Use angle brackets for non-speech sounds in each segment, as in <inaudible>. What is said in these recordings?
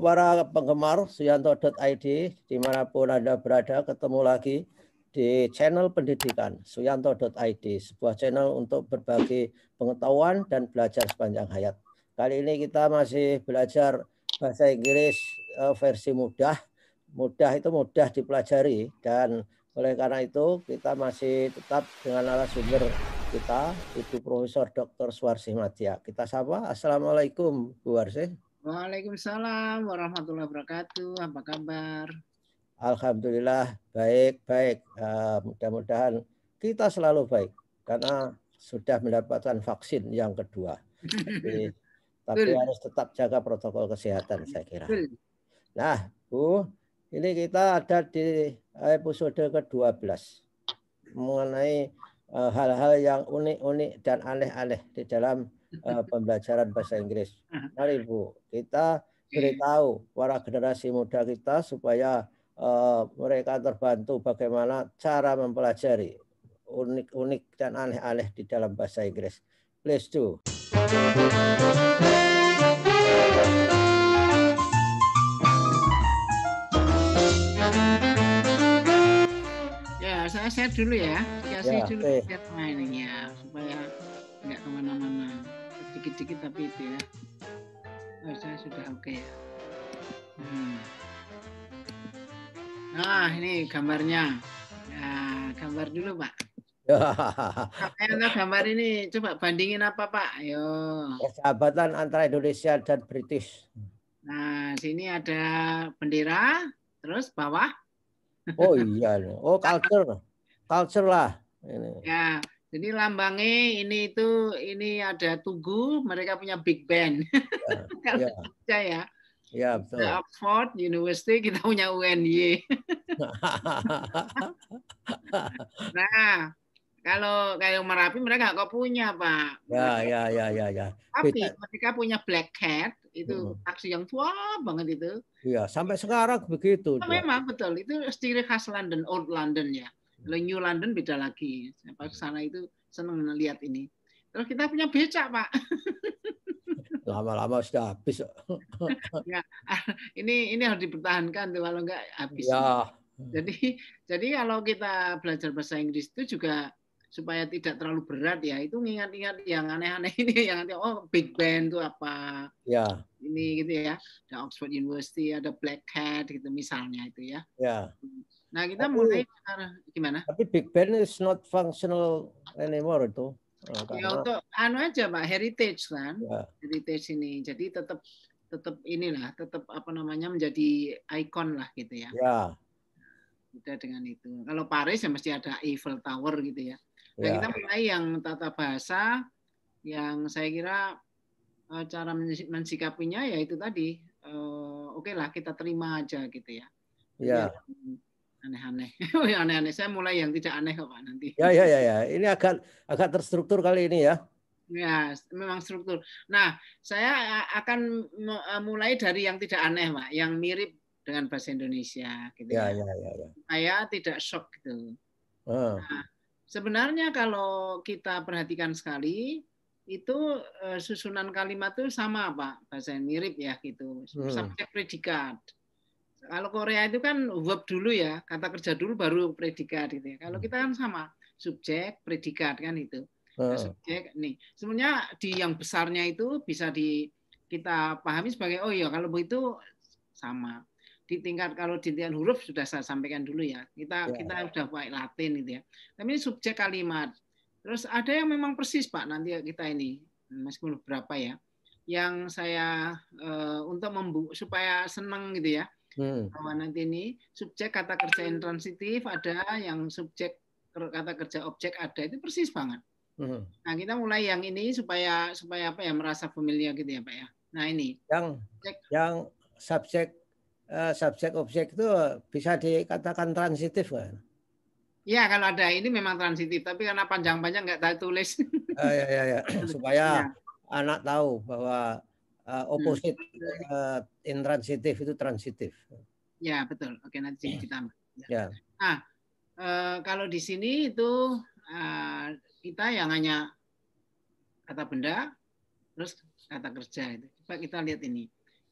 para penggemar suyanto.id dimanapun Anda berada ketemu lagi di channel pendidikan suyanto.id sebuah channel untuk berbagi pengetahuan dan belajar sepanjang hayat. Kali ini kita masih belajar bahasa Inggris eh, versi mudah. Mudah itu mudah dipelajari dan oleh karena itu kita masih tetap dengan narasumber kita Ibu Profesor Dr. Suwarsih Matia. Kita sapa. Assalamualaikum Bu Warsih. Waalaikumsalam warahmatullahi wabarakatuh. Apa kabar? Alhamdulillah baik baik. Eh, mudah-mudahan kita selalu baik karena sudah mendapatkan vaksin yang kedua. Jadi, tapi <laughs> harus tetap jaga protokol kesehatan saya kira. Nah Bu, ini kita ada di episode ke-12 mengenai eh, hal-hal yang unik-unik dan aneh-aneh di dalam uh, pembelajaran bahasa Inggris. Hmm. Mari Bu, kita beritahu para generasi muda kita supaya uh, mereka terbantu bagaimana cara mempelajari unik-unik dan aneh-aneh di dalam bahasa Inggris. Please do. Ya, saya dulu ya. kasih ya, dulu okay. mainnya supaya nggak kemana-mana dikit-dikit tapi itu ya saya sudah oke okay ya hmm. nah ini gambarnya nah, gambar dulu pak Ayo <laughs> gambar ini coba bandingin apa Pak? Yo. Persahabatan antara Indonesia dan British. Nah, sini ada bendera, terus bawah. Oh iya, oh culture, culture lah. Ini. Ya, jadi lambangnya ini itu ini ada tugu, mereka punya big band. Ya, <laughs> Kalau ya. Kita, ya. Ya, betul. The Oxford University kita punya UNY. <laughs> nah, kalau kayak Merapi mereka nggak punya pak. Ya ya ya ya ya. Tapi Beda. mereka punya black cat itu hmm. taksi yang tua banget itu. Iya sampai sekarang begitu. Nah, memang betul itu ciri khas London old London ya. New London beda lagi. Saya hmm. sana itu senang melihat ini. Terus kita punya becak, Pak. <laughs> Lama-lama sudah habis. <laughs> Ya, <laughs> ini ini harus dipertahankan tuh kalau enggak habis. Ya. Jadi jadi kalau kita belajar bahasa Inggris itu juga supaya tidak terlalu berat ya itu ingat-ingat yang aneh-aneh ini yang nanti oh Big Bang itu apa ya ini gitu ya ada Oxford University ada Black Hat gitu misalnya itu ya ya hmm. Nah kita tapi, mulai sekarang gimana? Tapi Big Ben is not functional anymore itu. Oh, ya untuk anu aja pak heritage kan, ya. heritage ini. Jadi tetap tetap inilah, tetap apa namanya menjadi ikon lah gitu ya. Ya. Udah dengan itu. Kalau Paris ya mesti ada Eiffel Tower gitu ya. Nah ya. kita mulai yang tata bahasa, yang saya kira eh, cara mensikapinya ya itu tadi. Eh, oke okay lah kita terima aja gitu ya. Ya. ya aneh-aneh. <laughs> Oh iya, aneh-aneh. Saya mulai yang tidak aneh kok Pak nanti. Ya ya ya ya. Ini agak agak terstruktur kali ini ya. Ya, memang struktur. Nah, saya eh, akan eh, mulai dari yang tidak aneh, Pak, yang mirip dengan bahasa Indonesia gitu ya. Ya, ya, ya. ya. Saya tidak shock gitu. Uh. Nah, sebenarnya kalau kita perhatikan sekali itu eh, susunan kalimat itu sama, Pak, bahasa yang mirip ya gitu. Hmm. Subjek predikat. Kalau Korea itu kan verb dulu ya, kata kerja dulu baru predikat gitu ya. Kalau kita kan sama, subjek, predikat kan itu. Nah, subjek nih. Sebenarnya di yang besarnya itu bisa di kita pahami sebagai oh iya kalau begitu sama. Di tingkat kalau di tingkat huruf sudah saya sampaikan dulu ya. Kita ya. kita sudah pakai Latin gitu ya. Tapi ini subjek kalimat. Terus ada yang memang persis Pak nanti kita ini meskipun berapa ya yang saya uh, untuk membu supaya senang gitu ya Hmm. Bahwa nanti ini subjek kata kerja intransitif ada, yang subjek kata kerja objek ada itu persis banget. Hmm. Nah kita mulai yang ini supaya supaya apa ya merasa familiar gitu ya pak ya. Nah ini yang subjek. yang subjek uh, subjek objek itu bisa dikatakan transitif kan? Ya kalau ada ini memang transitif tapi karena panjang-panjang nggak tahu tulis. Uh, ya, ya, ya. <coughs> supaya ya. anak tahu bahwa uh, opposite uh, eh, intransitif itu transitif. Ya betul. Oke nanti ya. kita tambah. Ya. ya. Nah uh, kalau di sini itu uh, kita yang hanya kata benda terus kata kerja itu. Coba kita lihat ini.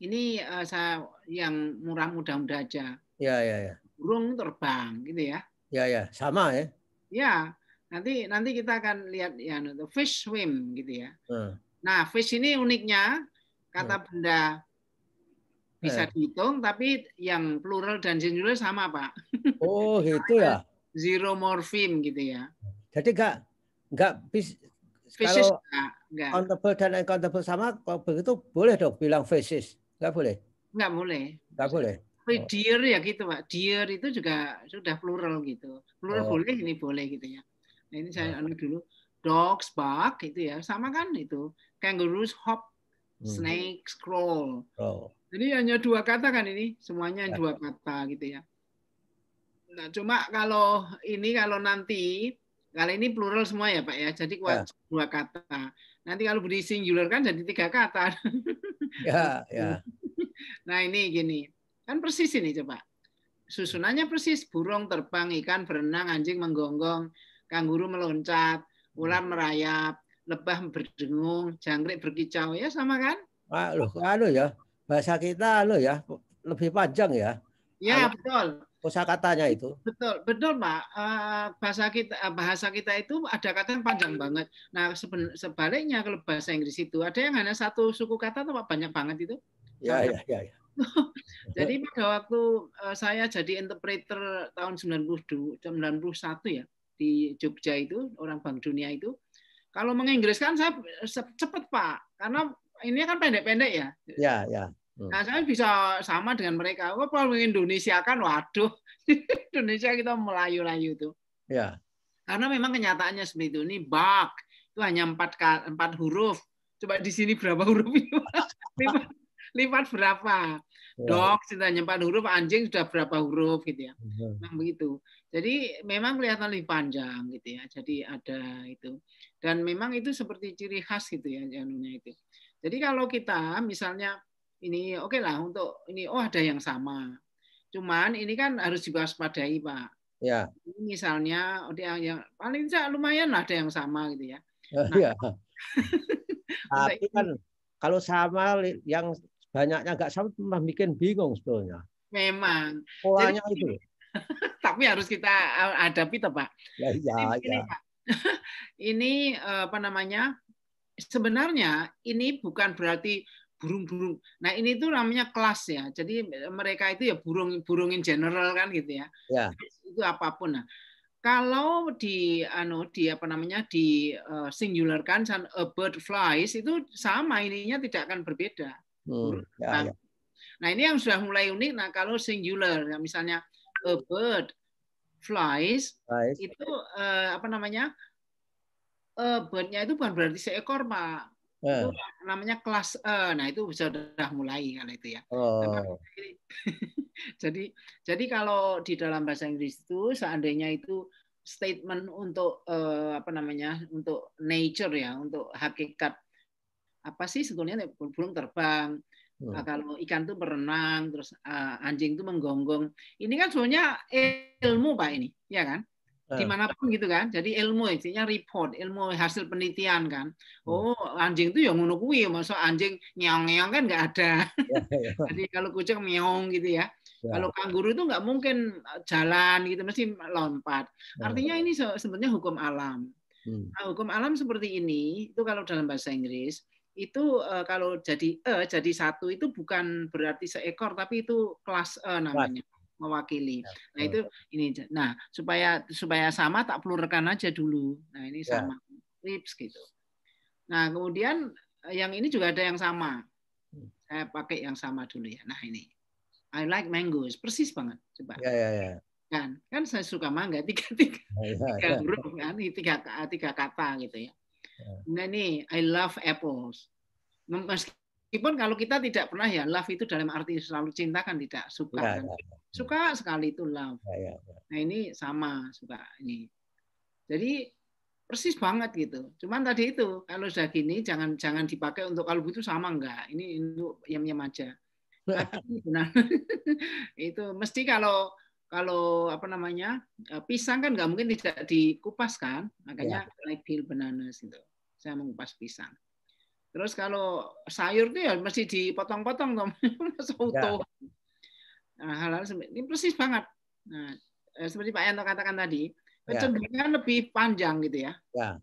Ini uh, saya yang murah mudah-mudah aja. Ya ya ya. Burung terbang gitu ya. Ya ya sama ya. Ya nanti nanti kita akan lihat ya the fish swim gitu ya. Hmm. Nah fish ini uniknya kata iya. benda bisa eh. dihitung tapi yang plural dan singular sama pak oh <laughs> itu ya zero morfim gitu ya jadi enggak enggak bis kalau enggak, countable dan uncountable sama kalau begitu boleh dong bilang faces enggak boleh enggak boleh enggak boleh tapi oh. dear ya gitu pak dear itu juga sudah plural gitu plural oh. boleh ini boleh gitu ya nah, ini saya oh. anu dulu dogs bark gitu ya sama kan itu kangaroos hop Hmm. snake scroll. Oh. Jadi hanya dua kata kan ini, semuanya ya. dua kata gitu ya. Nah, cuma kalau ini kalau nanti kalau ini plural semua ya Pak ya, jadi kuat ya. dua kata. Nanti kalau beri singular kan jadi tiga kata. <laughs> Ya, ya. <laughs> Nah ini gini, kan persis ini coba. Susunannya persis, burung terbang, ikan berenang, anjing menggonggong, kanguru meloncat, ular hmm. merayap, lebah berdengung, jangkrik berkicau ya sama kan? Ah, loh, anu ya bahasa kita anu ya lebih panjang ya. Ya anu, betul. katanya itu. Betul, betul Pak. Uh, eh, bahasa kita eh, bahasa kita itu ada kata yang panjang banget. Nah sebaliknya kalau bahasa Inggris itu ada yang hanya satu suku kata atau banyak banget itu? Ya ya, ya ya. ya. <laughs> jadi pada waktu eh, saya jadi interpreter tahun 92, 91 ya di Jogja itu orang Bank Dunia itu kalau menginggriskan saya cepat Pak, karena ini kan pendek-pendek ya. Ya, ya. Hmm. Nah, saya bisa sama dengan mereka. Kok kalau Indonesia kan, waduh, <laughs> Indonesia kita melayu-layu itu. Ya. Karena memang kenyataannya seperti itu. Ini bug itu hanya empat empat huruf. Coba di sini berapa huruf itu? <laughs> lipat berapa? Ya. Dok, ditanya empat huruf, anjing sudah berapa huruf gitu ya. ya. Memang nah, begitu. Jadi memang kelihatan lebih panjang gitu ya. Jadi ada itu. Dan memang itu seperti ciri khas gitu ya janunya itu. Jadi kalau kita misalnya ini oke okay lah untuk ini oh ada yang sama. Cuman ini kan harus diwaspadai Pak. Ya. Ini misalnya yang, yang paling tidak lumayan lah ada yang sama gitu ya. Eh, nah, ya. <laughs> Tapi kan kalau sama yang banyaknya nggak sama bikin bingung sebetulnya. Memang. Polanya Jadi, itu. <laughs> Tapi harus kita eh, hadapi, toh, Pak. Ya, ya, ya. Pak. <laughs> ini eh, apa namanya? Sebenarnya ini bukan berarti burung-burung. Nah ini tuh namanya kelas ya. Jadi eh, mereka itu ya burung-burung in general kan gitu ya. ya. Itu apapun. Nah kalau di ano di apa namanya di singularkan singular kan a bird flies itu sama ininya tidak akan berbeda. Hmm, hmm ya, nah, ya. nah ini yang sudah mulai unik. Nah kalau singular, ya misalnya a bird flies, flies. itu uh, apa namanya? A birdnya itu bukan berarti seekor pak. Uh. Eh. Itu namanya kelas E. Nah itu sudah mulai kalau itu ya. Oh. <laughs> jadi jadi kalau di dalam bahasa Inggris itu seandainya itu statement untuk uh, apa namanya untuk nature ya untuk hakikat apa sih sebetulnya burung terbang hmm. Ah, kalau ikan tuh berenang terus uh, anjing tuh menggonggong ini kan sebenarnya ilmu pak ini ya kan eh. dimanapun gitu kan jadi ilmu intinya report ilmu hasil penelitian kan hmm. oh anjing tuh yang menunggu iya masa anjing nyong-nyong kan nggak ada ya, ya. <laughs> jadi kalau kucing meong gitu ya, ya. kalau kanguru itu nggak mungkin eh, jalan gitu mesti lompat artinya ini sebenarnya hukum alam hmm. Nah, hukum alam seperti ini itu kalau dalam bahasa Inggris itu uh, kalau jadi e uh, jadi satu itu bukan berarti seekor tapi itu kelas e uh, namanya mewakili. Ya, nah itu ini nah supaya supaya sama tak rekan aja dulu. Nah ini ya. sama lips gitu. Nah kemudian eh, yang ini juga ada yang sama. Hmm. Saya pakai yang sama dulu ya. Nah ini I like mangoes persis banget coba. Ya ya ya kan kan saya suka mangga <laughs> tiga tiga, ya, ya, tiga huruf kan tiga tiga kata gitu ya Nah nih, I love apples. Meskipun kalau kita tidak pernah ya love itu dalam arti selalu cinta kan tidak suka. Ya, kan? Ya. Suka sekali itu love. Ya, ya, ya. Nah ini sama suka ini. Jadi persis banget gitu. Cuman tadi itu kalau sudah gini jangan jangan dipakai untuk kalau itu sama enggak. Ini untuk yang yang aja. <laughs> Nah, <laughs> itu mesti kalau kalau apa namanya eh, pisang kan nggak mungkin tidak dikupas kan makanya yeah. like peel bananas gitu saya mengupas pisang terus kalau sayur tuh ya mesti dipotong-potong dong seutuh yeah. nah, hal-hal ini persis banget nah, eh, seperti Pak Yanto katakan tadi ya. kecenderungan yeah. lebih panjang gitu ya yeah.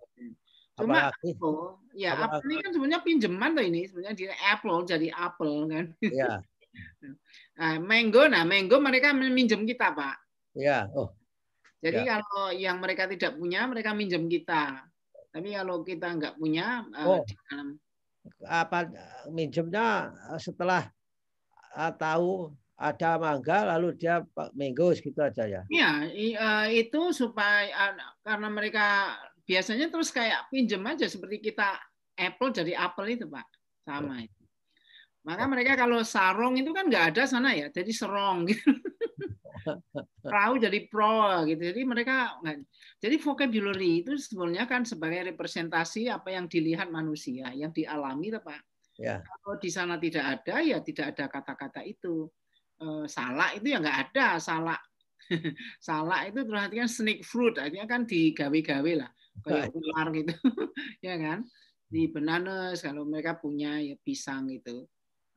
Cuma Apple, ya apalagi. Apple ini kan sebenarnya pinjaman loh ini sebenarnya di Apple jadi Apple kan. yeah. <laughs> Nah, Mango, nah Mango mereka minjem kita Pak. Ya. Oh. Jadi ya. kalau yang mereka tidak punya, mereka minjem kita. Tapi kalau kita nggak punya, eh, oh. di apa minjemnya eh, setelah eh, tahu ada mangga lalu dia pak minggu gitu aja ya? Iya, itu supaya karena mereka biasanya terus kayak pinjem aja seperti kita Apple dari Apple itu Pak sama ya. itu. Maka mereka kalau sarong itu kan nggak ada sana ya, jadi serong. Gitu. <laughs> Perahu jadi pro gitu. Jadi mereka jadi vocabulary itu sebenarnya kan sebagai representasi apa yang dilihat manusia, yang dialami, Pak. Ya. Kalau di sana tidak ada ya tidak ada kata-kata itu. Eh, salah itu ya nggak ada salah. <laughs> salah itu berarti snake fruit, artinya kan digawe-gawe lah kayak ular gitu, <laughs> ya kan? Di bananas kalau mereka punya ya pisang gitu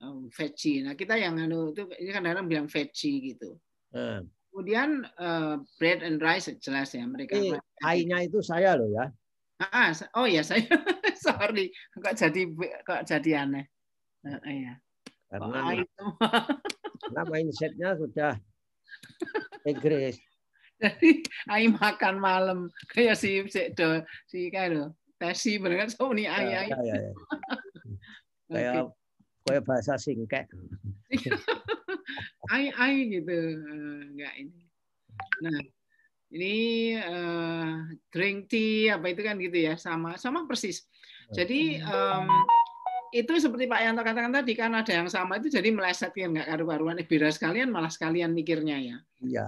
um, veggie. Nah kita yang anu itu ini kan orang bilang veggie gitu. Hmm. Kemudian uh, bread and rice jelas ya mereka. Eh, ainya itu saya loh ya. Ah, oh ya saya <laughs> sorry kok jadi kok jadi aneh. Uh, ya. Karena oh, itu. karena mindsetnya sudah Inggris. <laughs> Jadi ayam makan malam kayak si si do si kayak Tesi benar kan so ini ai Kayak kayak bahasa singkek. ai ai gitu eh, enggak ini. Nah, ini uh, drink tea apa itu kan gitu ya sama sama persis. Jadi um, itu seperti Pak Yanto katakan tadi kan ada yang sama itu jadi meleset ya nggak karu-karuan eh, biras sekalian malah sekalian mikirnya ya. Iya.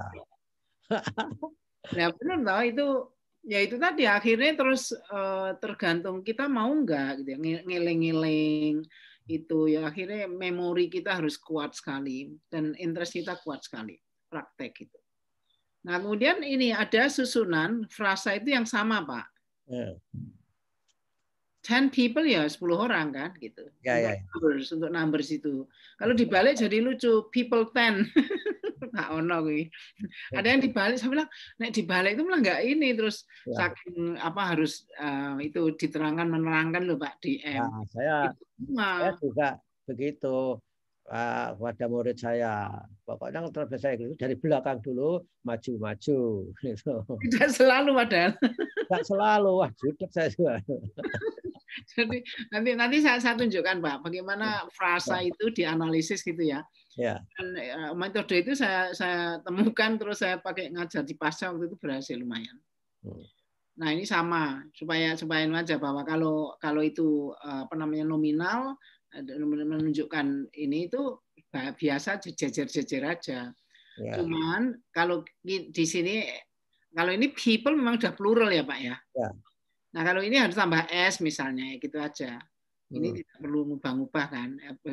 nah benar tahu itu ya itu tadi akhirnya terus uh, tergantung kita mau enggak gitu ya ngiling-ngiling itu ya akhirnya memori kita harus kuat sekali dan interest kita kuat sekali praktek itu. Nah kemudian ini ada susunan frasa itu yang sama pak. Ya. Ten people ya 10 orang kan gitu. Ya, untuk ya. ya. numbers untuk numbers itu. Kalau dibalik jadi lucu, people ten. Enggak <laughs> ono kuwi. Ada yang dibalik saya bilang nek dibalik itu malah enggak ini terus ya. saking apa harus uh, itu diterangkan menerangkan loh Pak DM. Nah, saya saya juga begitu uh, eh, pada murid saya. Pokoknya terbiasa itu dari belakang dulu maju-maju gitu. Tidak selalu padahal. Tidak selalu, wah judek saya juga. <laughs> <laughs> Jadi nanti nanti saya, saya tunjukkan Pak bagaimana ya. frasa ya. itu dianalisis gitu ya. Yeah. Dan uh, metode itu saya saya temukan terus saya pakai ngajar di pasca waktu itu berhasil lumayan. Hmm. Nah ini sama supaya supaya aja bahwa kalau kalau itu eh, apa namanya nominal menunjukkan ini itu biasa jejer-jejer aja. Yeah. Cuman kalau di sini kalau ini people memang sudah plural ya Pak ya. Yeah. Nah kalau ini harus tambah S misalnya gitu aja. Ini hmm. tidak perlu mengubah-ubah kan.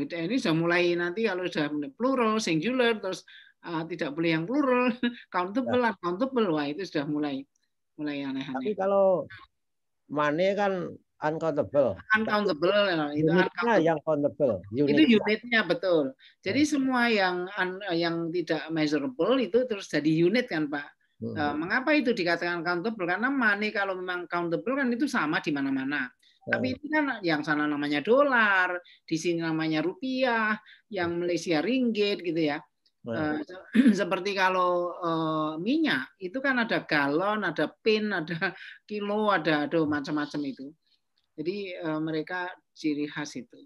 Ini sudah mulai nanti kalau sudah plural, singular, terus uh, tidak boleh yang plural, <laughs> countable, ya. uncountable, wah itu sudah mulai mulai aneh-aneh. Tapi kalau money kan uncountable. Uncountable ya, itu uncountable. yang countable. Unit. Itu unitnya betul. Jadi hmm. semua yang yang tidak measurable itu terus jadi unit kan Pak. Hmm. Eh, mengapa itu dikatakan countable? Karena money kalau memang countable kan itu sama di mana-mana. Hmm. Tapi itu kan yang sana namanya dolar, di sini namanya rupiah, yang hmm. Malaysia ringgit gitu ya. Hmm. <clears throat> Seperti kalau eh, minyak itu kan ada galon, ada pin, ada <laughs> kilo, ada aduh macam-macam itu. Jadi mereka ciri khas itu.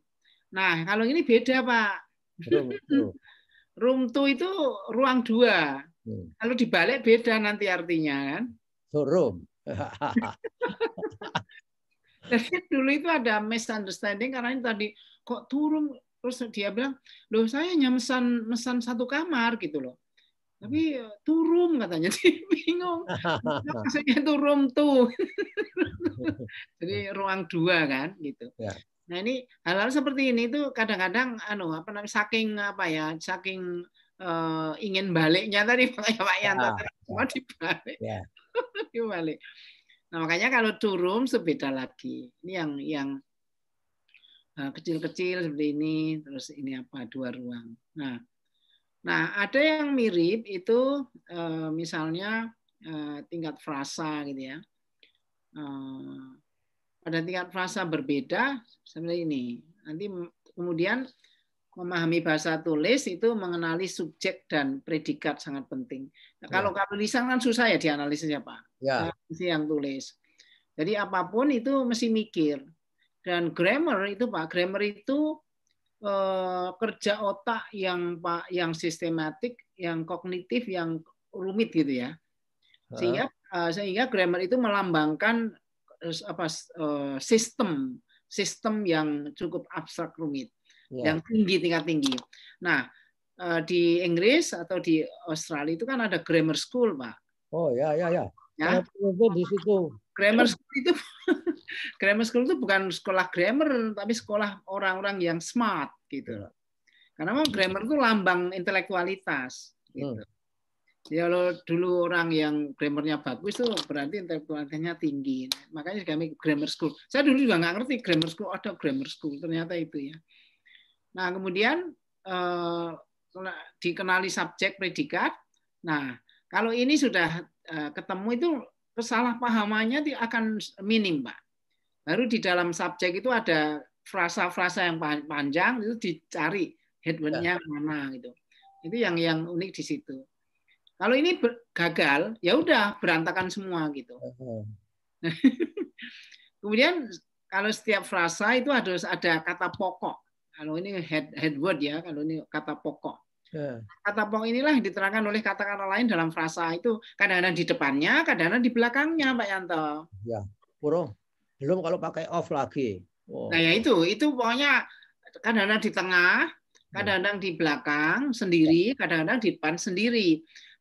Nah kalau ini beda pak. Room <laughs> two itu ruang dua. Hmm. Kalau dibalik beda nanti artinya kan? <laughs> turun. Jadi dulu itu ada misunderstanding karena ini tadi kok turun terus dia bilang, loh saya hanya mesan mesan satu kamar gitu loh. Tapi hmm. turun katanya, <laughs> jadi bingung. <laughs> Maksudnya turun tuh. jadi ruang dua kan gitu. Ya. Nah ini hal-hal seperti ini tuh kadang-kadang, anu apa namanya saking apa ya, saking uh, ingin baliknya tadi <laughs> makanya Pak Yanto ah, semua dibalik. Yeah. <laughs> dibalik. Nah makanya kalau turun sebeda lagi. Ini yang yang eh, kecil-kecil uh, seperti ini, terus ini apa dua ruang. Nah, nah ada yang mirip itu uh, misalnya uh, tingkat frasa gitu ya. Pada tingkat frasa berbeda seperti ini. Nanti kemudian memahami bahasa tulis itu mengenali subjek dan predikat sangat penting. Nah, kalau ya. kalau lisan kan susah ya dianalisisnya Pak. Ya. yang tulis. Jadi apapun itu mesti mikir. Dan grammar itu Pak, grammar itu eh, kerja otak yang Pak yang sistematik, yang kognitif, yang rumit gitu ya. Sehingga uh. sehingga grammar itu melambangkan eh, apa eh, sistem sistem yang cukup abstrak rumit yeah. yang tinggi tingkat tinggi. Nah eh, di Inggris atau di Australia itu kan ada grammar school, Pak. Oh ya ya ya. Ya. Di situ. Grammar school itu <laughs> grammar school itu bukan sekolah grammar tapi sekolah orang-orang yang smart gitu. Ya. Karena memang grammar itu lambang intelektualitas gitu. Hmm. Ya kalau dulu orang yang grammarnya bagus itu berarti intelektualitasnya tinggi. Makanya kami grammar school. Saya dulu juga nggak ngerti grammar school ada grammar school ternyata itu ya. Nah, kemudian eh, nah, dikenali subjek predikat. Nah, kalau ini sudah eh, ketemu itu kesalahpahamannya akan minim, Pak. Baru di dalam subjek itu ada frasa-frasa yang panjang itu dicari headwordnya ya. mana gitu. Itu yang yang unik di situ. Kalau ini gagal, ya udah berantakan semua gitu. <laughs> Kemudian kalau setiap frasa itu harus ada kata pokok kalau ini head head word ya, kalau ini kata pokok. Yeah. Kata pokok inilah yang diterangkan oleh kata-kata lain dalam frasa itu kadang-kadang di depannya, kadang-kadang di belakangnya, Pak Yanto. Ya, kurang. Belum kalau pakai off lagi. oh. Nah ya itu, itu pokoknya kadang-kadang di tengah, ya. kadang-kadang di belakang sendiri, ya. kadang-kadang di depan sendiri.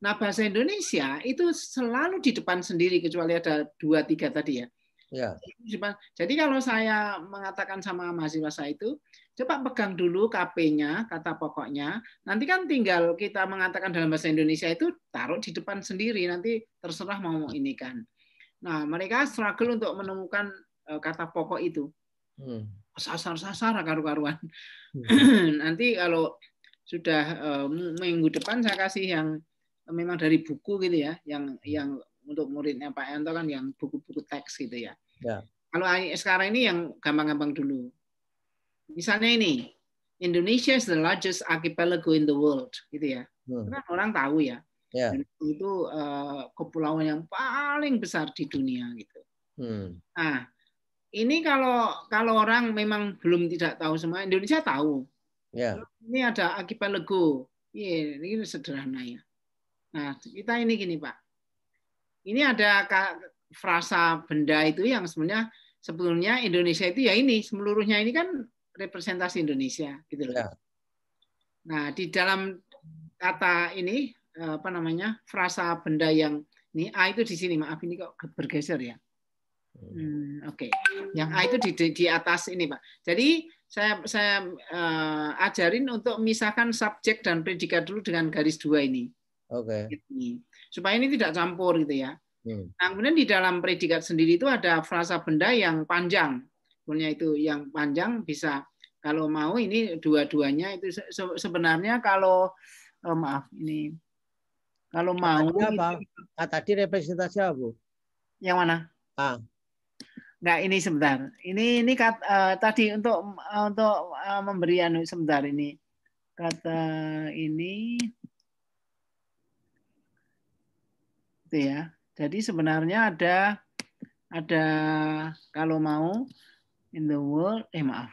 Nah bahasa Indonesia itu selalu di depan sendiri kecuali ada dua tiga tadi ya. Ya. Jadi kalau saya mengatakan sama mahasiswa saya itu, Coba pegang dulu KP-nya, kata pokoknya. Nanti kan tinggal kita mengatakan dalam bahasa Indonesia itu taruh di depan sendiri, nanti terserah mau mau ini kan. Nah, mereka struggle untuk menemukan eh, kata pokok itu. Hmm. Sasar-sasar karu-karuan. Hmm. <laughs> nanti kalau sudah eh, minggu depan saya kasih yang eh, memang dari buku gitu ya, yang hmm. yang untuk muridnya Pak Anto kan yang buku-buku teks gitu ya. ya. Kalau sekarang ini yang gampang-gampang dulu. Misalnya ini, Indonesia is the largest archipelago in the world, gitu ya. Hmm. Kan orang tahu ya. Yeah. Ya. itu uh, kepulauan yang paling besar di dunia gitu. Hmm. Nah, ini kalau kalau orang memang belum tidak tahu semua, Indonesia tahu. Yeah. Ini ada archipelago. Iya, yeah, ini sederhana ya. Nah, kita ini gini Pak. Ini ada frasa benda itu yang sebenarnya sebelumnya Indonesia itu ya ini seluruhnya ini kan representasi Indonesia gitu loh. Ya. Nah, di dalam kata ini eh, apa namanya? frasa benda yang ini A itu di sini, maaf ini kok bergeser ya. Hmm, hmm Oke, okay. yang A itu di, di atas ini pak. Jadi saya saya uh, ajarin untuk misalkan subjek dan predikat dulu dengan garis dua ini. Oke. Okay. Supaya ini tidak campur gitu ya. Hmm. Nah kemudian di dalam predikat sendiri itu ada frasa benda yang panjang punya itu yang panjang bisa kalau mau ini dua-duanya itu sebenarnya kalau oh maaf ini kalau mau apa? Ah, tadi representasi apa? bu Yang mana? Ah. Nah, ini sebentar. Ini ini kata, uh, eh, tadi untuk uh, untuk uh, memberi anu sebentar ini. Kata ini itu ya. Jadi sebenarnya ada ada kalau mau in the world eh maaf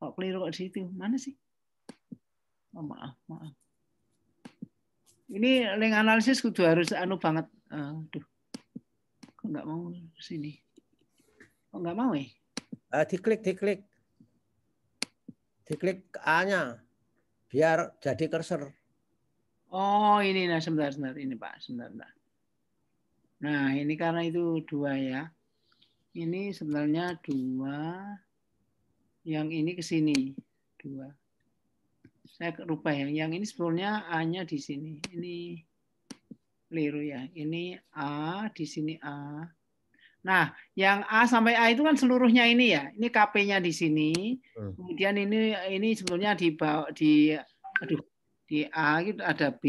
kok keliru kok di situ mana sih oh, maaf maaf ini link analisis kudu harus anu banget eh, aduh kok nggak mau sini kok nggak mau ya eh? uh, diklik diklik diklik A nya biar jadi cursor oh ini nah sebentar sebentar ini pak sebentar, sebentar. nah ini karena itu dua ya ini sebenarnya dua, yang ini ke sini dua. Saya rubah ya. Yang ini sebenarnya A-nya di sini. Ini keliru ya. Ini A, di sini A. Nah, yang A sampai A itu kan seluruhnya ini ya. Ini KP-nya di sini. Hmm. Kemudian ini ini sebenarnya di di aduh, di A itu ada B.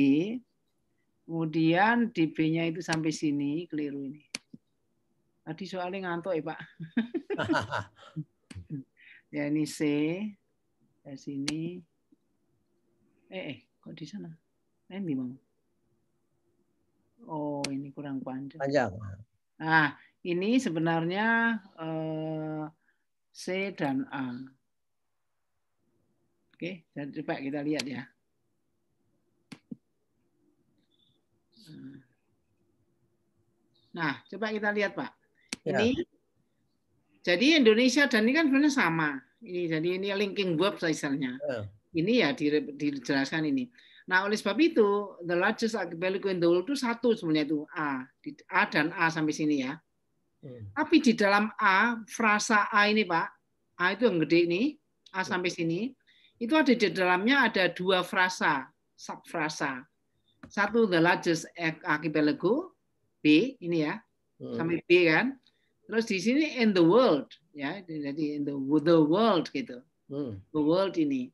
Kemudian di B-nya itu sampai sini, keliru ini. Tadi soalnya ngantuk ya Pak. <laughs> ya ini C, Di sini. Eh, eh kok di sana? Lain di mana? Oh, ini kurang panjang. Panjang. Nah, ini sebenarnya eh, C dan A. Oke, dan coba kita lihat ya. Nah, coba kita lihat Pak. Ya. jadi Indonesia dan ini kan sebenarnya sama. Ini jadi ini linking verb misalnya. Ya. Ini ya dijelaskan ini. Nah, oleh sebab itu, the largest archipelago in the world itu satu sebenarnya itu A, A dan A sampai sini ya. Hmm. Tapi di dalam A, frasa A ini Pak, A itu yang gede ini, A iya. sampai sini, itu ada di dalamnya ada dua frasa, subfrasa. Satu the largest archipelago, B ini ya, hmm. sampai B kan. Terus di sini in the world ya, jadi in the the world gitu. Hmm. The world ini.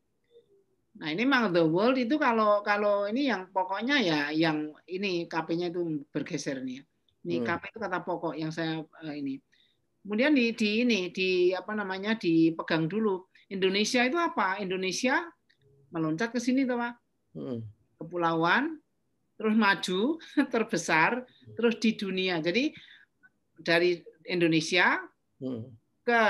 Nah, ini memang the world itu kalau kalau ini yang pokoknya ya yang ini KP-nya itu bergeser nih ya. Ini hmm. KP itu kata pokok yang saya eh, ini. Kemudian di, di ini di apa namanya dipegang dulu. Indonesia itu apa? Indonesia meloncat ke sini toh, hmm. Kepulauan terus maju, <laughs> terbesar, hmm. terus di dunia. Jadi dari Indonesia hmm. ke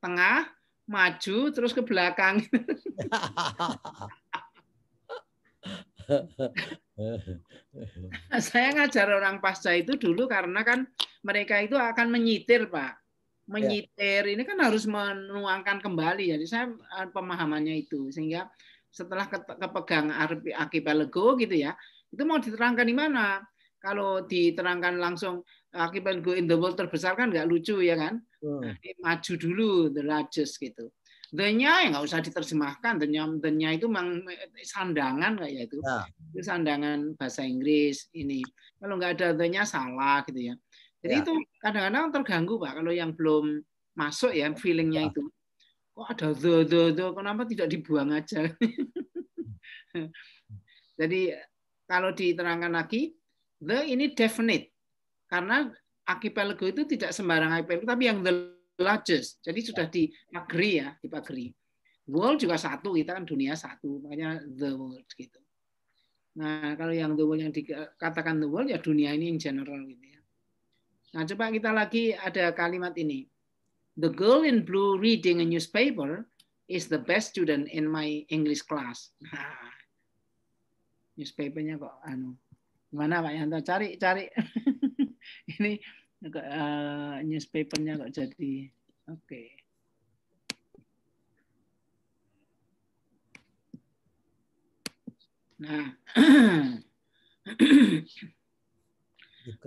tengah, maju terus ke belakang. <laughs> saya ngajar orang pasca itu dulu karena kan mereka itu akan menyitir, Pak. Menyitir ini kan harus menuangkan kembali. Jadi saya eh, pemahamannya itu sehingga setelah kepegang akibat Lego gitu ya, itu mau diterangkan di mana? Kalau diterangkan langsung Akibat go in the world terbesar kan nggak lucu ya kan? Hmm. Maju dulu the largest gitu. The-nya ya nggak usah diterjemahkan. The-nya, the-nya itu mang, sandangan kayak ya itu. Nah. Itu sandangan bahasa Inggris ini. Kalau nggak ada the-nya salah gitu ya. Jadi ya. itu kadang-kadang terganggu Pak kalau yang belum masuk ya feelingnya ya. itu. Kok ada the, the, the, kenapa tidak dibuang aja? <laughs> Jadi kalau diterangkan lagi, the ini definite karena archipelago itu tidak sembarang archipelago tapi yang the largest. Jadi sudah di pagri ya, di pagri World juga satu, kita kan dunia satu, makanya the world gitu. Nah, kalau yang the world yang dikatakan the world ya dunia ini in general gitu ya. Nah, coba kita lagi ada kalimat ini. The girl in blue reading a newspaper is the best student in my English class. Nah, newspapernya kok anu. Gimana Pak yang Cari, cari. <laughs> <laughs> ini uh, newspapernya kok jadi oke. Okay. Nah, <clears throat>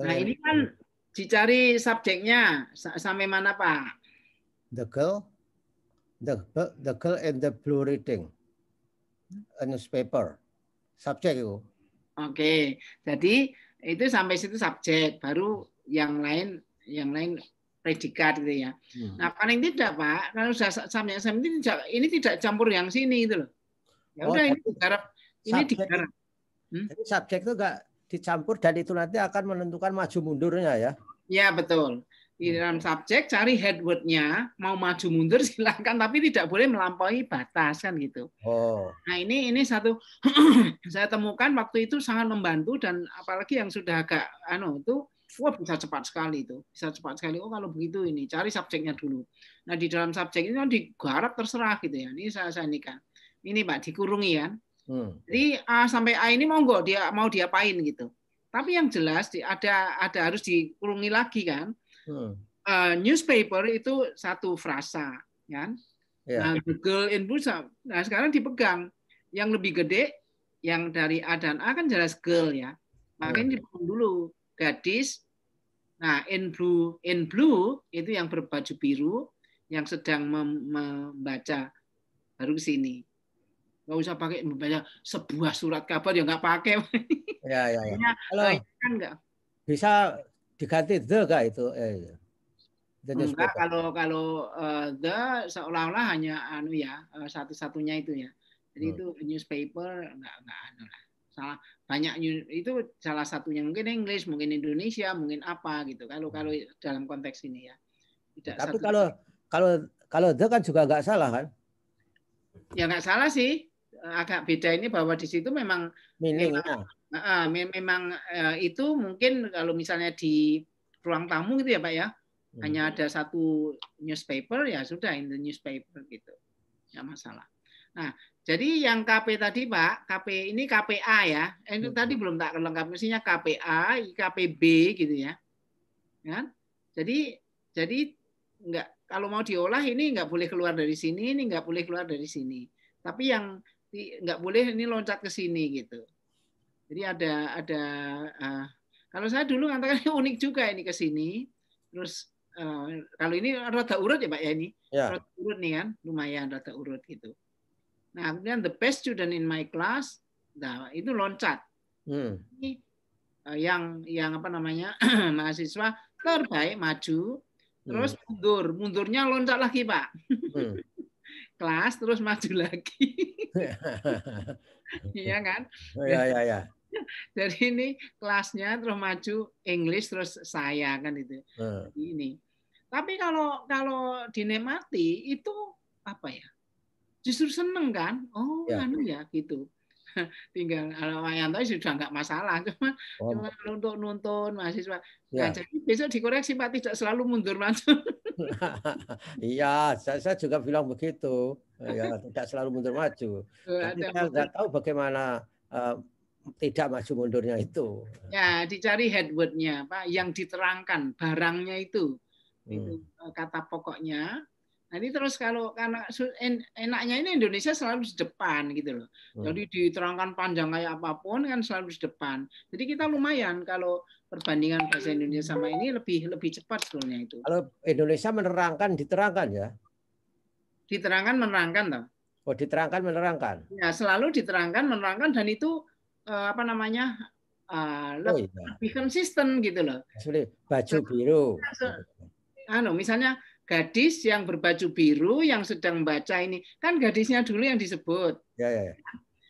nah ini kan dicari subjeknya sampai mana Pak? The girl, the the girl and the blue reading, a newspaper, subjek itu. Oke, okay. jadi itu sampai situ subjek baru yang lain yang lain predikat gitu ya. Hmm. Nah paling tidak pak kalau sudah sampai yang ini tidak ini tidak campur yang sini itu loh. Ya oh, udah oh, ini digarap ini digarap. Hmm? Jadi subjek itu enggak dicampur dan itu nanti akan menentukan maju mundurnya ya. Ya betul di dalam subjek cari headwordnya mau maju mundur <laughs> silahkan tapi tidak boleh melampaui batas kan gitu oh. nah ini ini satu <clears throat> saya temukan waktu itu sangat membantu dan apalagi yang sudah agak anu itu wah bisa cepat sekali itu bisa cepat sekali oh kalau begitu ini cari subjeknya dulu nah di dalam subjek ini kan digarap terserah gitu ya ini saya saya kan ini pak dikurungi kan hmm. jadi A sampai A ini nggak dia mau diapain gitu tapi yang jelas ada ada harus dikurungi lagi kan Uh, newspaper itu satu frasa, kan? Ya. Yeah. Nah, Google in Bursa. Nah, sekarang dipegang yang lebih gede, yang dari A dan A kan jelas girl ya. Makanya ya. dipegang dulu gadis. Nah, in blue, in blue itu yang berbaju biru, yang sedang membaca baru ke sini. Gak usah pakai membaca sebuah surat kabar ya nggak pakai. Ya, ya, ya. <laughs> Halo. Kan Bisa diganti the gak itu eh the Enggak, kalau kalau uh, the seolah-olah hanya anu ya eh, satu-satunya itu ya jadi hmm. itu newspaper enggak enggak anu lah salah banyak itu salah satunya mungkin English mungkin Indonesia mungkin apa gitu kalau kalau hmm. dalam konteks ini ya tidak tapi satu kalau kalau kalau the kan juga enggak salah kan ya enggak salah sih eh, agak beda ini bahwa di situ memang meaning Nah, memang eh, itu mungkin kalau misalnya di ruang tamu gitu ya Pak ya, hmm. hanya ada satu newspaper ya sudah in the newspaper gitu, nggak masalah. Nah, jadi yang KP tadi Pak, KP ini KPA ya, eh, itu hmm. tadi belum tak lengkap, mestinya KPA, IKPB gitu ya. ya, kan? Jadi jadi nggak kalau mau diolah ini nggak boleh keluar dari sini, ini nggak boleh keluar dari sini. Tapi yang nggak boleh ini loncat ke sini gitu. Jadi ada ada uh, kalau saya dulu katakan <laughs> unik juga ini ke sini. Terus uh, kalau ini rata urut ya Pak ya ini. Yeah. Rata urut nih kan, lumayan rata urut gitu. Nah, kemudian the best student in my class, nah itu loncat. Hmm. Ini, uh, yang yang apa namanya? <clears throat> mahasiswa terbaik maju, terus hmm. mundur. Mundurnya loncat lagi, Pak. Hmm. <laughs> kelas terus maju lagi. <laughs> Iya kan? Ya ya ya. <laughs> Jadi ini kelasnya terus maju English terus saya kan itu. Nah. Ini. Tapi kalau kalau dinikmati itu apa ya? Justru seneng kan? Oh, ya. anu ya gitu. <laughs> Tinggal kalau tadi sudah nggak masalah, <laughs> cuma oh. cuma untuk nonton mahasiswa. Ya. Nah, jadi besok dikoreksi Pak tidak selalu mundur maju. iya, saya, saya juga bilang begitu. Ya, tidak selalu mundur maju. Tapi saya nggak tahu bagaimana eh, tidak maju mundurnya itu. Ya, dicari headwordnya, Pak, yang diterangkan barangnya itu, hmm. itu e, kata pokoknya. Nanti terus kalau karena enaknya ini Indonesia selalu di depan gitu loh. Hmm. Jadi diterangkan panjang kayak apapun kan selalu di depan. Jadi kita lumayan kalau perbandingan bahasa Indonesia sama ini lebih lebih cepat sebenarnya itu. Kalau Indonesia menerangkan diterangkan ya. Diterangkan menerangkan toh. Oh, diterangkan menerangkan. Ya, selalu diterangkan menerangkan dan itu uh, apa namanya uh, lebih, oh, iya. lebih konsisten gitu loh. Baju biru. Anu misalnya gadis yang berbaju biru yang sedang baca ini kan gadisnya dulu yang disebut. Ya, ya. ya.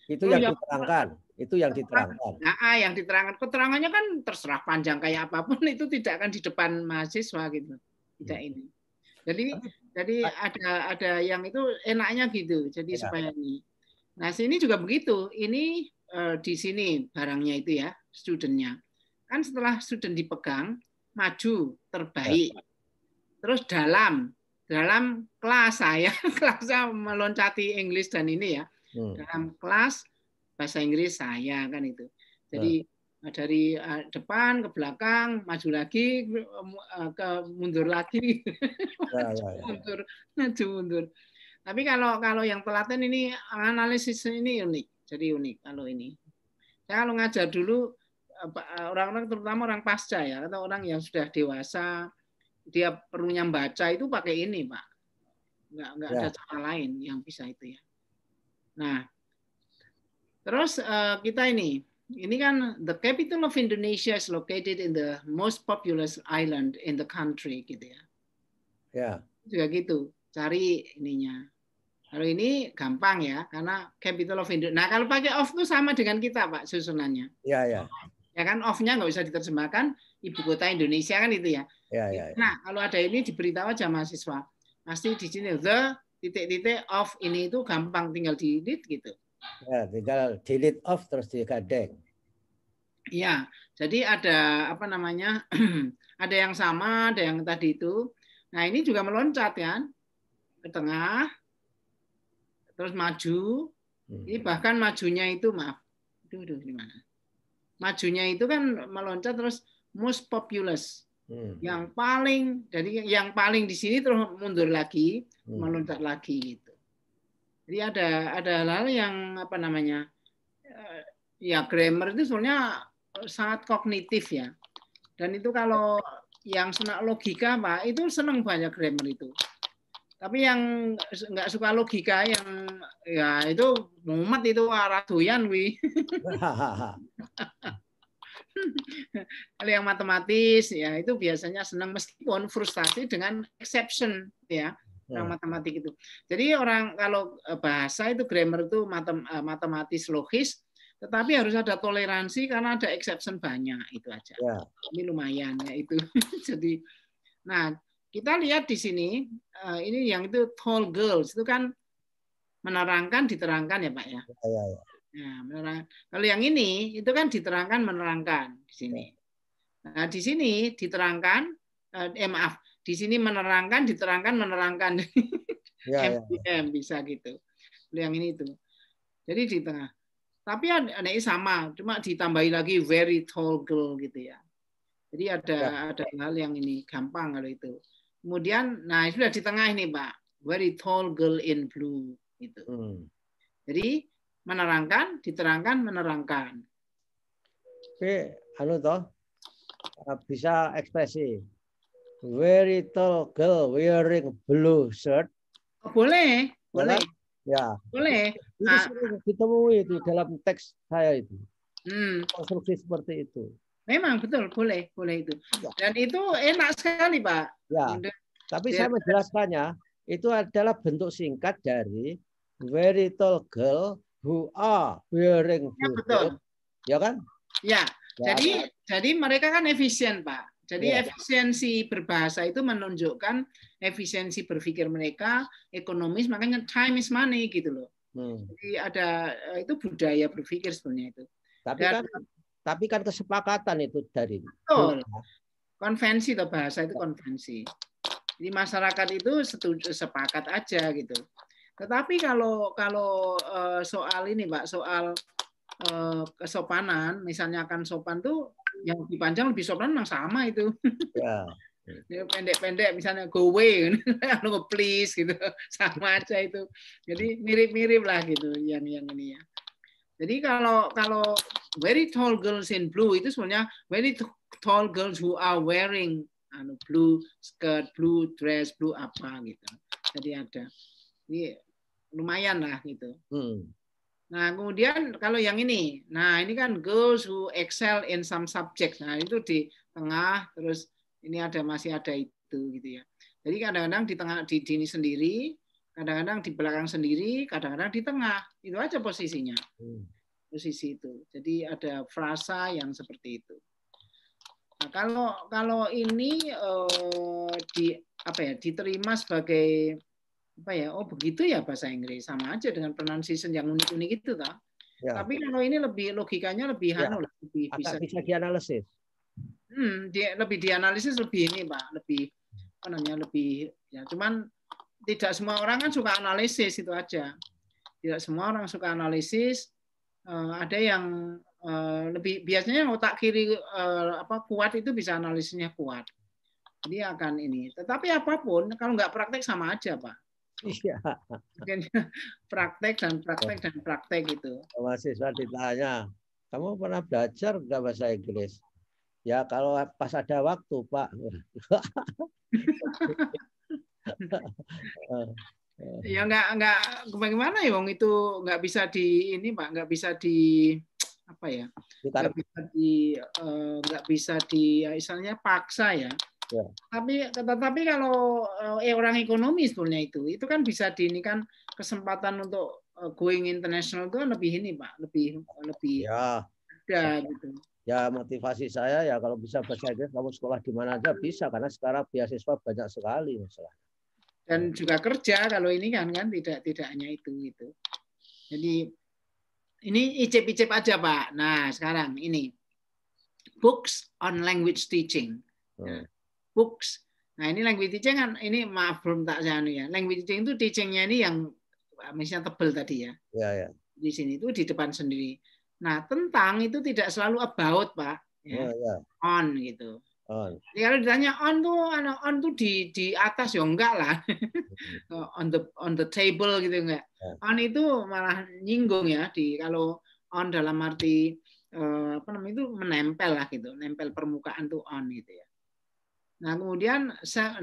Itu yang ya, diterangkan. Itu yang diterangkan. Nah, yang diterangkan keterangannya kan terserah panjang kayak apapun <laughs> itu tidak akan di depan mahasiswa gitu. Tidak hmm. ini. Jadi jadi ada ada yang itu enaknya gitu. Jadi Enak. supaya ini. Nah, sini juga begitu. Ini Eh, di sini barangnya itu ya, studentnya. Kan setelah student dipegang, maju, terbaik. Iya. Terus dalam, dalam kelas saya, <laughs> kelas saya meloncati Inggris dan ini ya. Hmm. Dalam kelas bahasa Inggris saya kan itu. Jadi iya. eh, dari eh, depan ke belakang, maju lagi, ke mundur lagi, <laughs> ya, ya, ya. mundur, maju mundur. Tapi kalau kalau yang telaten ini analisis ini unik jadi unik kalau ini. Saya kalau ngajar dulu eh, eh, orang-orang terutama orang pasca ya atau orang yang sudah dewasa dia perlu membaca itu pakai ini pak nggak nggak ya. ada cara lain yang bisa itu ya nah terus eh, kita ini ini kan the capital of Indonesia is located in the most populous island in the country gitu ya ya juga gitu cari ininya kalau ini gampang ya, karena capital of Indonesia. Nah, kalau pakai off itu sama dengan kita, Pak, susunannya. Ya, ya. Ya kan, off-nya nggak usah diterjemahkan, ibu kota Indonesia kan itu ya. Ya, ya, Nah, kalau ada ini diberitahu aja mahasiswa. Pasti di sini the titik-titik off ini itu gampang tinggal di delete gitu. Ya, tinggal delete off terus digadeng. Iya, jadi ada apa namanya? <clears throat> ada yang sama, ada yang tadi itu. Nah, ini juga meloncat kan ke tengah, terus maju. Ini hmm. bahkan majunya itu maaf. Duh, duh, gimana? Majunya itu kan meloncat terus most populous. Hmm. Yang paling jadi yang paling di sini terus mundur lagi, hmm. meloncat lagi gitu. Jadi ada ada hal yang apa namanya? Eh, ya grammar itu sebenarnya eh, sangat kognitif ya. Dan itu kalau yang senang logika Pak, itu senang banyak grammar itu tapi yang nggak suka logika yang ya itu umat itu arah doyan wi kalau yang matematis ya itu biasanya senang meskipun frustasi dengan exception ya orang yeah. Hmm. matematik itu jadi orang kalau e, bahasa itu grammar itu matem, e, matematis logis tetapi harus ada toleransi karena ada exception banyak itu aja yeah. ini lumayan ya itu <laughs> jadi nah kita lihat di sini, eh, ini yang itu tall girls itu kan menerangkan diterangkan ya Pak ya. Nah, ya, ya, ya. menerangkan. Kalau yang ini itu kan diterangkan menerangkan di sini. Nah, di sini diterangkan eh, eh maaf, di sini menerangkan diterangkan menerangkan. <laughs> Ya, ya. bisa gitu. kalau Yang ini itu. Jadi di tengah. Tapi ada sama, cuma ditambahi lagi very tall girl gitu ya. Jadi ada ya. ada hal yang ini gampang kalau itu. Kemudian, nah itu sudah di tengah ini Pak, very tall girl in blue itu. Hmm. Jadi menerangkan, diterangkan, menerangkan. Oke, anu toh eh, bisa ekspresi very tall girl wearing blue shirt. Oh, boleh, boleh. Ya. Boleh. Itu nah, sering ditemui itu dalam teks saya itu. Hmm. Konstruksi seperti itu. Memang betul, boleh, boleh itu. Ya. Dan itu enak sekali, Pak. Ya. Tapi ya. saya menjelaskannya, itu adalah bentuk singkat dari very tall girl who are wearing ya, betul. Ya kan? Ya. ya jadi ya. jadi mereka kan efisien, Pak. Jadi ya. efisiensi berbahasa itu menunjukkan efisiensi berpikir mereka, ekonomis, makanya time is money gitu loh. Hmm. Jadi ada eh, itu budaya berpikir sebenarnya itu. Tapi Dan, kan tapi kan kesepakatan itu dari. Betul. Konvensi atau bahasa itu ya. konvensi. di masyarakat itu setuju sepakat aja gitu. Tetapi kalau kalau eh, soal ini pak soal eh, kesopanan, misalnya akan sopan tuh yang dipanjang lebih sopan memang sama itu. Ya. <laughs> ya pendek-pendek misalnya go away kalau <laughs> please gitu sama aja itu jadi mirip-mirip lah gitu yang yang ini ya jadi kalau kalau very tall girls in blue itu sebenarnya very tall girls who are wearing anu blue skirt, blue dress, blue apa gitu. Jadi ada. Ini iya, lumayan lah gitu. Hmm. Nah, kemudian kalau yang ini. Nah, ini kan girls who excel in some subjects. Nah, itu di tengah terus ini ada masih ada itu gitu ya. Jadi kadang-kadang di tengah di dini sendiri, kadang-kadang di belakang sendiri, kadang-kadang di tengah. Itu aja posisinya. Hmm posisi itu. Jadi ada frasa yang seperti itu. Nah, kalau kalau ini eh, di apa ya diterima sebagai apa ya oh begitu ya bahasa Inggris sama aja dengan pronunciation yang unik-unik itu toh. Ya. Tapi kalau ini lebih logikanya lebih ya. anu lebih bisa, bisa dianalisis. Hmm, di, lebih dianalisis lebih ini pak lebih apa namanya lebih ya cuman tidak semua orang kan suka analisis itu aja. Tidak semua orang suka analisis Eh, ada yang eh, lebih biasanya otak kiri eh, apa kuat itu bisa analisisnya kuat. dia akan ini. Tetapi apapun kalau nggak praktek sama aja pak. Iya. <laughs> praktek dan praktek dan praktek gitu. Mahasiswa ditanya, kamu pernah belajar nggak bahasa Inggris? Ya kalau pas ada waktu pak. <laughs> <laughs> Eh. Ya nggak nggak bagaimana ya Wong itu nggak bisa di ini Pak nggak bisa di apa ya nggak bisa di eh, nggak bisa di misalnya ya, paksa ya. ya. Tapi tetapi kalau eh, eh, orang ekonomi sebetulnya itu itu kan bisa di ini kan kesempatan untuk going international itu kan lebih ini Pak lebih lebih ya. ada gitu. Ya motivasi saya ya kalau bisa bahasa Inggris kamu sekolah di mana aja bisa karena sekarang beasiswa banyak sekali masalahnya dan juga kerja kalau ini kan kan tidak tidak hanya itu itu Jadi ini icip-icip aja Pak. Nah sekarang ini books on language teaching. Hmm. Books. Nah ini language teaching kan ini maaf belum tak ya. Language teaching itu teachingnya ini yang misalnya tebel tadi ya. Ya ya. Di sini itu di depan sendiri. Nah tentang itu tidak selalu about Pak. Ya. yeah. Oh, ya. On gitu. On. Ya, kalau ditanya on tuh on tuh di di atas ya enggak lah. Mm-hmm. <laughs> on the on the table gitu enggak. Yeah. On itu malah nyinggung ya di kalau on dalam arti eh, apa namanya itu menempel lah gitu, nempel permukaan tuh on gitu ya. Nah, kemudian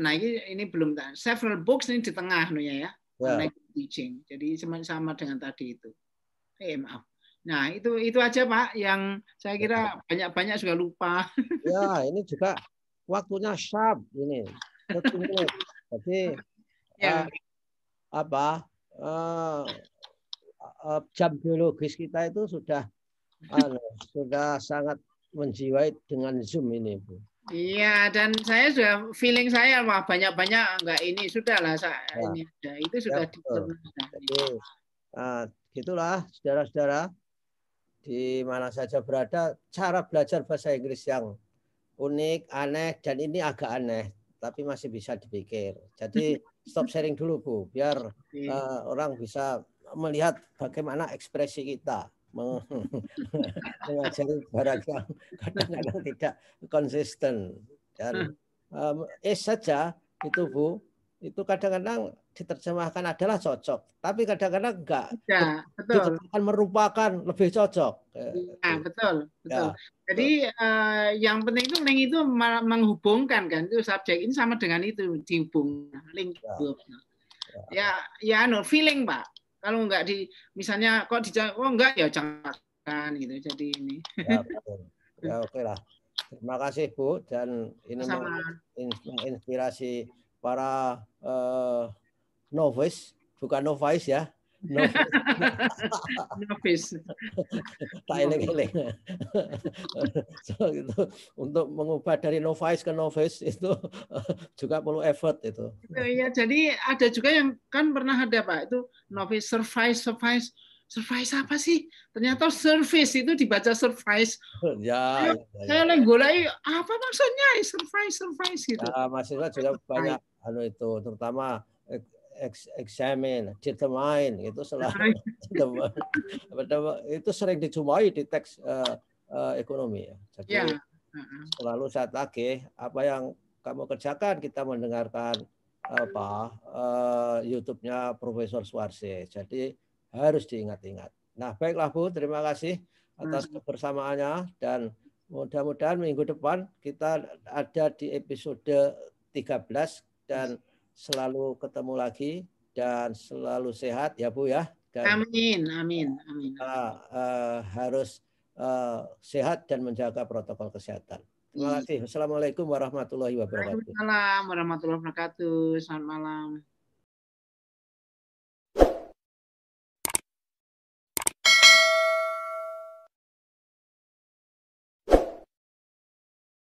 nah ini, ini belum several books ini di tengah nunya ya. Yeah. Ya. Ya. Teaching. Jadi sama, sama dengan tadi itu. Eh, maaf. Nah, itu itu aja Pak yang saya kira banyak-banyak sudah lupa. <laughs> Ya, ini juga waktunya sharp ini. Jadi <laughs> ya. uh, apa uh, uh, jam biologis kita itu sudah uh, sudah sangat menjiwai dengan Zoom ini, Bu. Iya, dan saya sudah feeling saya wah banyak-banyak enggak ini sudah lah ya. ini sudah itu sudah ya, Jadi, uh, gitulah saudara-saudara di mana saja berada, cara belajar bahasa Inggris yang unik, aneh, dan ini agak aneh, tapi masih bisa dipikir. Jadi <laughs> stop sharing dulu Bu, biar uh, orang bisa melihat bagaimana ekspresi kita <laughs> mengajari barat yang kadang-kadang tidak konsisten. Dan um, eh saja itu Bu, itu kadang-kadang diterjemahkan adalah cocok, tapi kadang-kadang enggak. Ya, betul. Diterjemahkan merupakan lebih cocok. Ya, betul, betul. Ya. Jadi Uh, yang penting itu link itu menghubungkan kan itu subjek ini sama dengan itu dihubung link ya. itu. Ya, ya, ya no anu, feeling pak. Kalau enggak di misalnya kok di oh enggak ya jangan gitu. Jadi ini. Ya, betul. ya <laughs> oke okay lah. Terima kasih Bu dan ini menginspirasi para uh, novice, bukan novice ya. Novice. <laughs> novice. tak eleng-eleng. <laughs> so, gitu, untuk mengubah dari novice ke novice itu <laughs> juga perlu effort itu. Oh iya, jadi ada juga yang kan pernah ada Pak itu novice service service service apa sih? Ternyata service itu dibaca service. Ya, ya, ya. Saya, ya, ya. apa maksudnya service service gitu. Ya, maksudnya juga banyak anu itu terutama eh, examine, determine itu selalu <laughs> itu sering dicumai di teks uh, uh, ekonomi ya. Jadi yeah. selalu saya tagih apa yang kamu kerjakan kita mendengarkan apa uh, YouTube-nya Profesor Suarse. Jadi harus diingat-ingat. Nah, baiklah Bu, terima kasih atas kebersamaannya dan mudah-mudahan minggu depan kita ada di episode 13 dan selalu ketemu lagi dan selalu sehat ya Bu ya. Dan, amin, amin, amin. Uh, uh, harus uh, sehat dan menjaga protokol kesehatan. Terima iya. kasih. Assalamualaikum warahmatullahi wabarakatuh. Waalaikumsalam warahmatullahi wabarakatuh. Selamat malam.